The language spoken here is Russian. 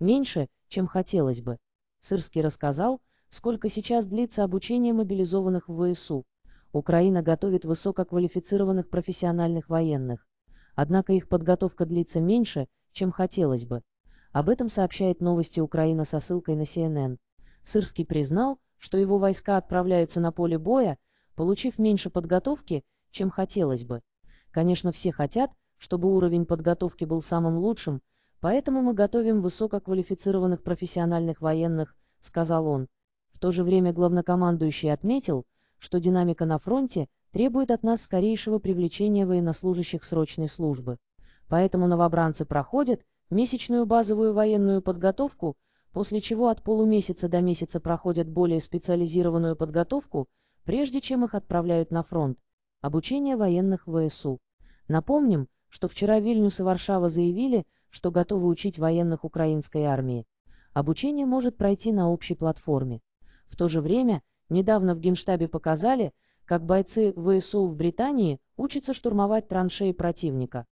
Меньше, чем хотелось бы. Сырский рассказал, сколько сейчас длится обучение мобилизованных в ВСУ. Украина готовит высококвалифицированных профессиональных военных. Однако их подготовка длится меньше, чем хотелось бы. Об этом сообщает новости Украина со ссылкой на CNN. Сырский признал, что его войска отправляются на поле боя, получив меньше подготовки, чем хотелось бы. Конечно, все хотят, чтобы уровень подготовки был самым лучшим, Поэтому мы готовим высококвалифицированных профессиональных военных, сказал он. В то же время главнокомандующий отметил, что динамика на фронте требует от нас скорейшего привлечения военнослужащих срочной службы. Поэтому новобранцы проходят месячную базовую военную подготовку, после чего от полумесяца до месяца проходят более специализированную подготовку, прежде чем их отправляют на фронт. Обучение военных ВСУ. Напомним, что вчера Вильнюс и Варшава заявили, что готовы учить военных украинской армии. Обучение может пройти на общей платформе. В то же время, недавно в Генштабе показали, как бойцы ВСУ в Британии учатся штурмовать траншеи противника.